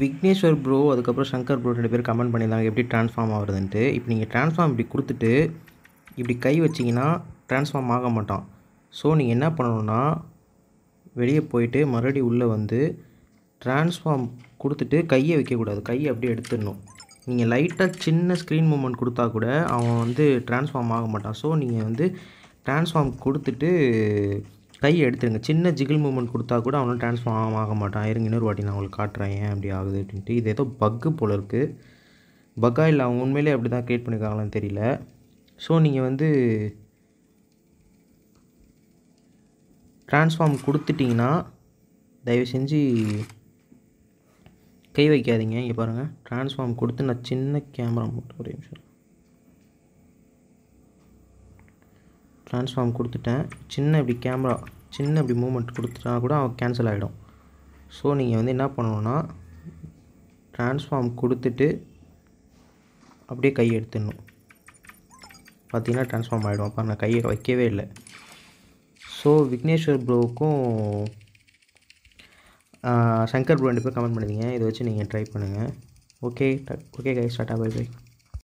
Vigneshwar bro அதுக்கப்புறம் Shankar bro ரெண்டு பேர் கமெண்ட் பண்ணியிருந்தாங்க எப்படி ட்ரான்ஸ்ஃபார்ம் ஆகுறதுன்ட்டு இப்போ நீங்கள் ட்ரான்ஸ்ஃபார்ம் இப்படி கொடுத்துட்டு இப்படி கை வச்சிங்கன்னா ட்ரான்ஸ்ஃபார்ம் ஆக மாட்டான் ஸோ நீங்கள் என்ன பண்ணணுன்னா வெளியே போயிட்டு மறுபடியும் உள்ளே வந்து ட்ரான்ஸ்ஃபார்ம் கொடுத்துட்டு கையை வைக்கக்கூடாது கையை அப்படியே எடுத்துடணும் நீங்கள் லைட்டாக சின்ன ஸ்க்ரீன் மூமெண்ட் கொடுத்தா கூட அவன் வந்து ட்ரான்ஸ்ஃபார்ம் ஆக மாட்டான் ஸோ நீங்கள் வந்து ட்ரான்ஸ்ஃபார்ம் கொடுத்துட்டு கையை எடுத்துருங்க சின்ன ஜிகில் மூமெண்ட் கொடுத்தா கூட அவனால் ட்ரான்ஸ்ஃபார்ம் ஆக மாட்டான் இருங்க இன்னொரு வாட்டி நான் உங்களுக்கு காட்டுறேன் ஏன் அப்படி ஆகுது அப்படின்ட்டு இது ஏதோ பக்கு போல் இருக்குது பக்காக இல்லை அவங்க உண்மையிலே அப்படி தான் க்ரியேட் பண்ணியிருக்காங்களான்னு தெரியல ஸோ நீங்கள் வந்து ட்ரான்ஸ்ஃபார்ம் கொடுத்துட்டிங்கன்னா தயவு செஞ்சு கை வைக்காதீங்க இங்கே பாருங்கள் ட்ரான்ஸ்ஃபார்ம் கொடுத்து நான் சின்ன கேமரா மட்டும் ஒரு நிமிஷம் ட்ரான்ஸ்ஃபார்ம் கொடுத்துட்டேன் சின்ன இப்படி கேமரா சின்ன இப்படி மூமெண்ட் கொடுத்துட்டா கூட அவன் கேன்சல் ஆகிடும் ஸோ நீங்கள் வந்து என்ன பண்ணணுன்னா ட்ரான்ஸ்ஃபார்ம் கொடுத்துட்டு அப்படியே கை எடுத்துடணும் பார்த்தீங்கன்னா ட்ரான்ஸ்ஃபார்ம் ஆகிடும் அப்போ நான் கையை வைக்கவே இல்லை ஸோ விக்னேஸ்வர் ப்ரோவுக்கும் சங்கர் ப்ரோ ரெண்டு பேர் கமெண்ட் பண்ணிருங்க இதை வச்சு நீங்கள் ட்ரை பண்ணுங்கள் ஓகே ஓகே கை ஸ்டார்ட் ஆகி பை